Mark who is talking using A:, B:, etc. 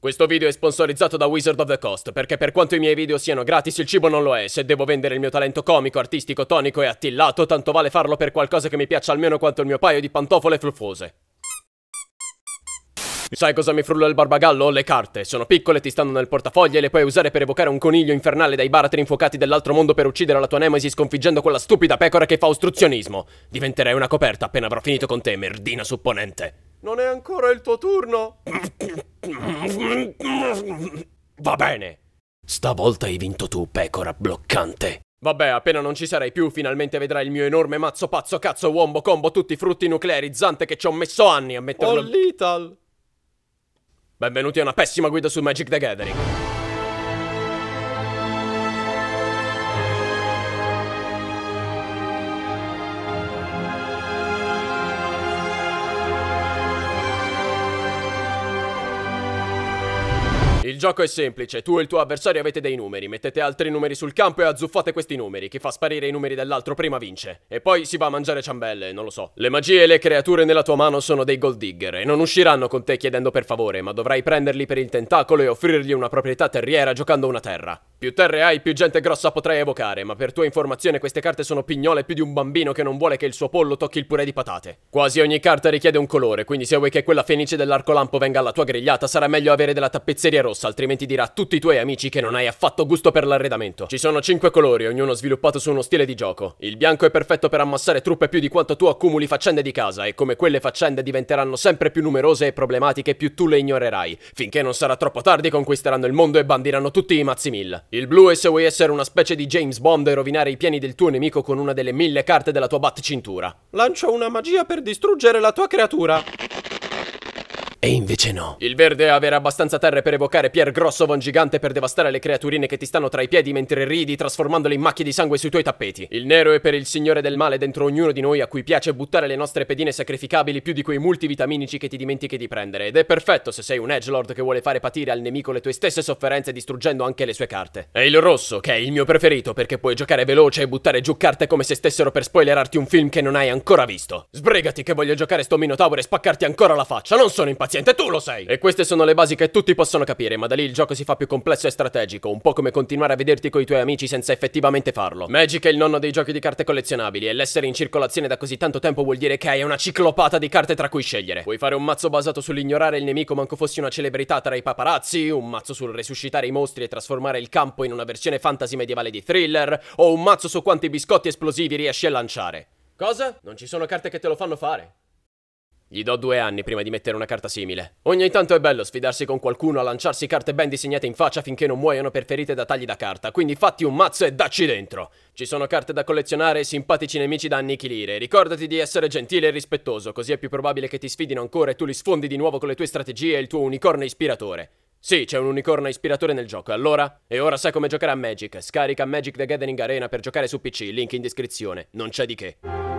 A: Questo video è sponsorizzato da Wizard of the Coast, perché per quanto i miei video siano gratis il cibo non lo è, se devo vendere il mio talento comico, artistico, tonico e attillato, tanto vale farlo per qualcosa che mi piaccia almeno quanto il mio paio di pantofole fluffose. Sai cosa mi frulla il barbagallo? Le carte. Sono piccole, ti stanno nel portafoglio e le puoi usare per evocare un coniglio infernale dai baratri infuocati dell'altro mondo per uccidere la tua nemesi sconfiggendo quella stupida pecora che fa ostruzionismo. Diventerai una coperta appena avrò finito con te, merdina supponente. Non è ancora il tuo turno? Va bene. Stavolta hai vinto tu, pecora bloccante. Vabbè, appena non ci sarai più, finalmente vedrai il mio enorme mazzo pazzo cazzo wombo combo tutti i frutti nuclearizzante che ci ho messo anni a metterlo... Oh, Little! Benvenuti a una pessima guida su Magic the Gathering. Il gioco è semplice, tu e il tuo avversario avete dei numeri, mettete altri numeri sul campo e azzuffate questi numeri, chi fa sparire i numeri dell'altro prima vince. E poi si va a mangiare ciambelle, non lo so. Le magie e le creature nella tua mano sono dei gold digger e non usciranno con te chiedendo per favore, ma dovrai prenderli per il tentacolo e offrirgli una proprietà terriera giocando una terra. Più terre hai, più gente grossa potrai evocare, ma per tua informazione queste carte sono pignole più di un bambino che non vuole che il suo pollo tocchi il purè di patate. Quasi ogni carta richiede un colore, quindi se vuoi che quella fenice dell'arcolampo venga alla tua grigliata sarà meglio avere della tappezzeria rossa, altrimenti dirà a tutti i tuoi amici che non hai affatto gusto per l'arredamento. Ci sono cinque colori, ognuno sviluppato su uno stile di gioco. Il bianco è perfetto per ammassare truppe più di quanto tu accumuli faccende di casa, e come quelle faccende diventeranno sempre più numerose e problematiche più tu le ignorerai, finché non sarà troppo tardi conquisteranno il mondo e bandiranno tutti i mazzi mille. Il blu è se vuoi essere una specie di James Bond e rovinare i piani del tuo nemico con una delle mille carte della tua bat cintura. Lancio una magia per distruggere la tua creatura. E invece no. Il verde è avere abbastanza terre per evocare Pier Grosso Von Gigante per devastare le creaturine che ti stanno tra i piedi mentre ridi trasformandole in macchie di sangue sui tuoi tappeti. Il nero è per il signore del male dentro ognuno di noi a cui piace buttare le nostre pedine sacrificabili più di quei multivitaminici che ti dimentichi di prendere. Ed è perfetto se sei un edgelord che vuole fare patire al nemico le tue stesse sofferenze distruggendo anche le sue carte. E il rosso, che è il mio preferito perché puoi giocare veloce e buttare giù carte come se stessero per spoilerarti un film che non hai ancora visto. Sbrigati che voglio giocare sto Minotauro e spaccarti ancora la faccia, non sono impazzo paziente, tu lo sei! E queste sono le basi che tutti possono capire, ma da lì il gioco si fa più complesso e strategico, un po' come continuare a vederti coi tuoi amici senza effettivamente farlo. Magic è il nonno dei giochi di carte collezionabili e l'essere in circolazione da così tanto tempo vuol dire che hai una ciclopata di carte tra cui scegliere. Puoi fare un mazzo basato sull'ignorare il nemico manco fossi una celebrità tra i paparazzi, un mazzo sul resuscitare i mostri e trasformare il campo in una versione fantasy medievale di thriller, o un mazzo su quanti biscotti esplosivi riesci a lanciare. Cosa? Non ci sono carte che te lo fanno fare. Gli do due anni prima di mettere una carta simile. Ogni tanto è bello sfidarsi con qualcuno a lanciarsi carte ben disegnate in faccia finché non muoiono per ferite da tagli da carta, quindi fatti un mazzo e dacci dentro! Ci sono carte da collezionare e simpatici nemici da annichilire. Ricordati di essere gentile e rispettoso, così è più probabile che ti sfidino ancora e tu li sfondi di nuovo con le tue strategie e il tuo unicorno ispiratore. Sì, c'è un unicorno ispiratore nel gioco, allora? E ora sai come giocare a Magic. Scarica Magic the Gathering Arena per giocare su PC, link in descrizione. Non c'è di che.